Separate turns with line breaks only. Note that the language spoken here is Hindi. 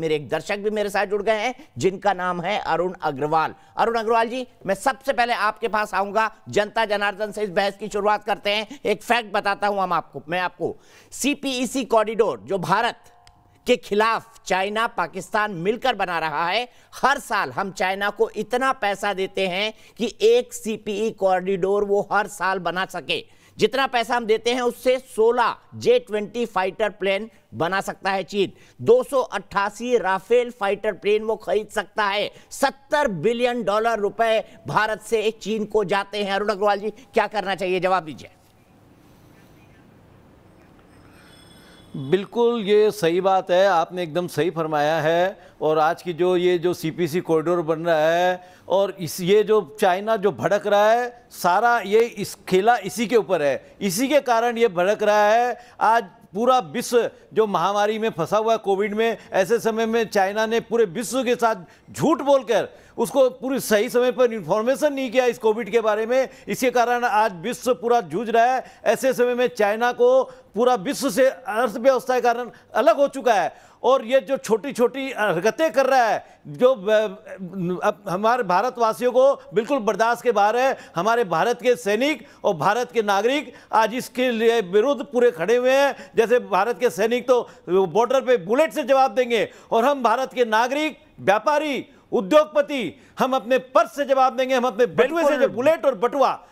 मेरे एक दर्शक भी मेरे साथ जुड़ गए हैं जिनका नाम है अरुण अग्रवाल अरुण अग्रवाल जी मैं सबसे पहले आपके पास आऊंगा जनता जनार्दन से इस बहस की शुरुआत करते हैं एक फैक्ट बताता हूं हम आपको मैं आपको सीपीईसी कॉरिडोर e जो भारत के खिलाफ चाइना पाकिस्तान मिलकर बना रहा है हर साल हम चाइना को इतना पैसा देते हैं कि एक सीपीई कॉरिडोर e वो हर साल बना सके जितना पैसा हम देते हैं उससे 16 जे ट्वेंटी फाइटर प्लेन बना सकता है चीन दो राफेल फाइटर प्लेन वो खरीद सकता है 70 बिलियन डॉलर रुपए भारत से चीन को जाते हैं अरुण अग्रवाल जी क्या करना चाहिए जवाब दीजिए
बिल्कुल ये सही बात है आपने एकदम सही फरमाया है और आज की जो ये जो सीपीसी कॉरिडोर बन रहा है और इस ये जो चाइना जो भड़क रहा है सारा ये इस खेला इसी के ऊपर है इसी के कारण ये भड़क रहा है आज पूरा विश्व जो महामारी में फंसा हुआ है कोविड में ऐसे समय में चाइना ने पूरे विश्व के साथ झूठ बोलकर उसको पूरी सही समय पर इन्फॉर्मेशन नहीं किया इस कोविड के बारे में इसके कारण आज विश्व पूरा जूझ रहा है ऐसे समय में चाइना को पूरा विश्व से अर्थव्यवस्था के कारण अलग हो चुका है और ये जो छोटी छोटी हरकतें कर रहा है जो अब हमारे भारतवासियों को बिल्कुल बर्दाश्त के बाहर है हमारे भारत के सैनिक और भारत के नागरिक आज इसके लिए विरुद्ध पूरे खड़े हुए हैं जैसे भारत के सैनिक तो बॉर्डर पे बुलेट से जवाब देंगे और हम भारत के नागरिक व्यापारी उद्योगपति हम अपने पर्स से जवाब देंगे हम अपने बटुए से बुलेट और बटुआ